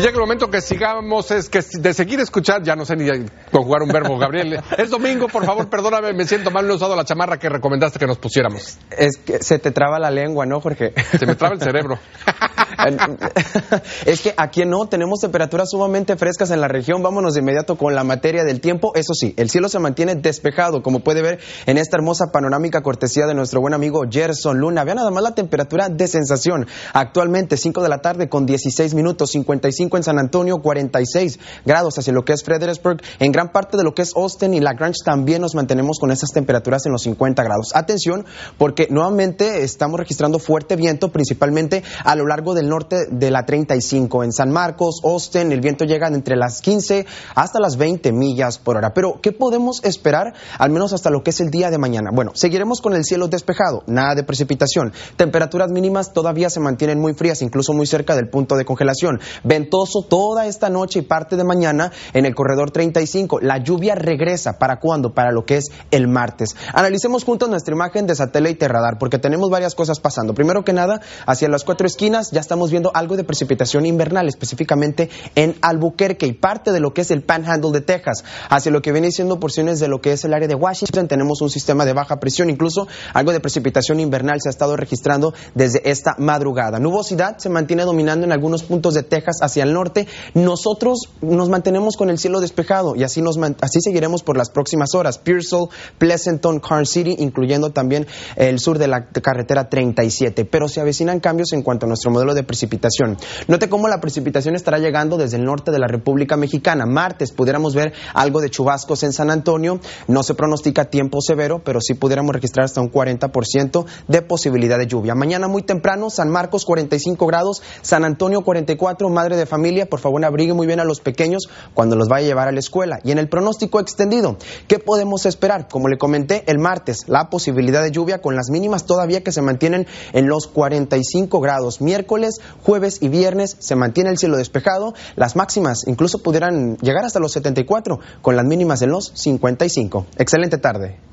Y llega el momento que sigamos, es que de seguir escuchando, ya no sé ni jugar un verbo, Gabriel. Es domingo, por favor, perdóname, me siento mal, no he usado la chamarra que recomendaste que nos pusiéramos. Es que se te traba la lengua, ¿no, Jorge? Se me traba el cerebro. es que aquí no, tenemos temperaturas sumamente frescas en la región. Vámonos de inmediato con la materia del tiempo. Eso sí, el cielo se mantiene despejado, como puede ver en esta hermosa panorámica cortesía de nuestro buen amigo Gerson Luna. Vean nada más la temperatura de sensación. Actualmente, 5 de la tarde con 16 minutos, 55 en San Antonio, 46 grados hacia lo que es Fredericksburg. En gran parte de lo que es Austin y La Grange también nos mantenemos con esas temperaturas en los 50 grados. Atención, porque nuevamente estamos registrando fuerte viento, principalmente a lo largo del norte de la 35. En San Marcos, Austin, el viento llega entre las 15 hasta las 20 millas por hora. Pero, ¿qué podemos esperar al menos hasta lo que es el día de mañana? Bueno, seguiremos con el cielo despejado, nada de precipitación. Temperaturas mínimas todavía se mantienen muy frías, incluso muy cerca del punto de congelación. Ventoso toda esta noche y parte de mañana en el corredor 35. La lluvia regresa. ¿Para cuándo? Para lo que es el martes. Analicemos juntos nuestra imagen de satélite radar, porque tenemos varias cosas pasando. Primero que nada, hacia las cuatro esquinas ya está estamos viendo algo de precipitación invernal, específicamente en Albuquerque y parte de lo que es el Panhandle de Texas, hacia lo que viene siendo porciones de lo que es el área de Washington. Tenemos un sistema de baja presión, incluso algo de precipitación invernal se ha estado registrando desde esta madrugada. Nubosidad se mantiene dominando en algunos puntos de Texas hacia el norte. Nosotros nos mantenemos con el cielo despejado y así, nos, así seguiremos por las próximas horas. Pearsall, Pleasanton, Carn City, incluyendo también el sur de la carretera 37. Pero se avecinan cambios en cuanto a nuestro modelo de precipitación. Note cómo la precipitación estará llegando desde el norte de la República Mexicana. Martes pudiéramos ver algo de chubascos en San Antonio. No se pronostica tiempo severo, pero sí pudiéramos registrar hasta un 40% de posibilidad de lluvia. Mañana muy temprano, San Marcos 45 grados, San Antonio 44. Madre de familia, por favor abrigue muy bien a los pequeños cuando los vaya a llevar a la escuela. Y en el pronóstico extendido, ¿qué podemos esperar? Como le comenté el martes, la posibilidad de lluvia con las mínimas todavía que se mantienen en los 45 grados. Miércoles jueves y viernes se mantiene el cielo despejado. Las máximas incluso pudieran llegar hasta los 74, con las mínimas en los 55. Excelente tarde.